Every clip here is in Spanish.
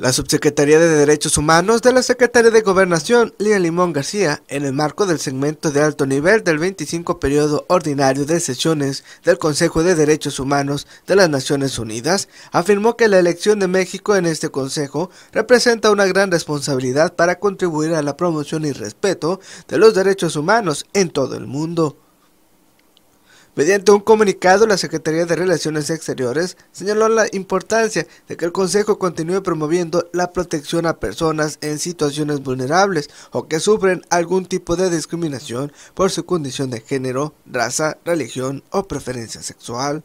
La Subsecretaría de Derechos Humanos de la Secretaría de Gobernación, Lía Limón García, en el marco del segmento de alto nivel del 25 periodo ordinario de sesiones del Consejo de Derechos Humanos de las Naciones Unidas, afirmó que la elección de México en este Consejo representa una gran responsabilidad para contribuir a la promoción y respeto de los derechos humanos en todo el mundo. Mediante un comunicado, la Secretaría de Relaciones Exteriores señaló la importancia de que el Consejo continúe promoviendo la protección a personas en situaciones vulnerables o que sufren algún tipo de discriminación por su condición de género, raza, religión o preferencia sexual.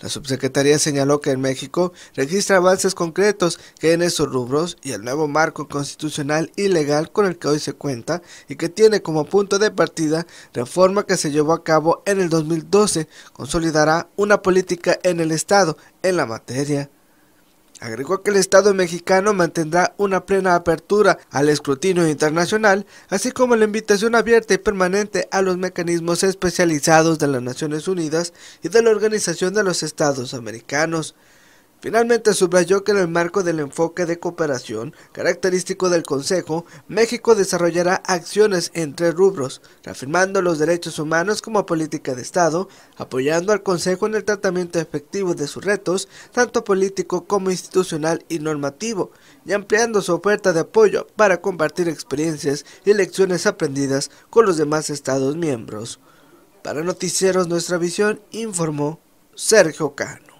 La subsecretaría señaló que en México registra avances concretos que en esos rubros y el nuevo marco constitucional y legal con el que hoy se cuenta y que tiene como punto de partida reforma que se llevó a cabo en el 2012 consolidará una política en el Estado en la materia. Agregó que el Estado mexicano mantendrá una plena apertura al escrutinio internacional, así como la invitación abierta y permanente a los mecanismos especializados de las Naciones Unidas y de la Organización de los Estados Americanos. Finalmente subrayó que en el marco del enfoque de cooperación característico del Consejo, México desarrollará acciones en tres rubros, reafirmando los derechos humanos como política de Estado, apoyando al Consejo en el tratamiento efectivo de sus retos, tanto político como institucional y normativo, y ampliando su oferta de apoyo para compartir experiencias y lecciones aprendidas con los demás Estados miembros. Para Noticieros Nuestra Visión informó Sergio Cano.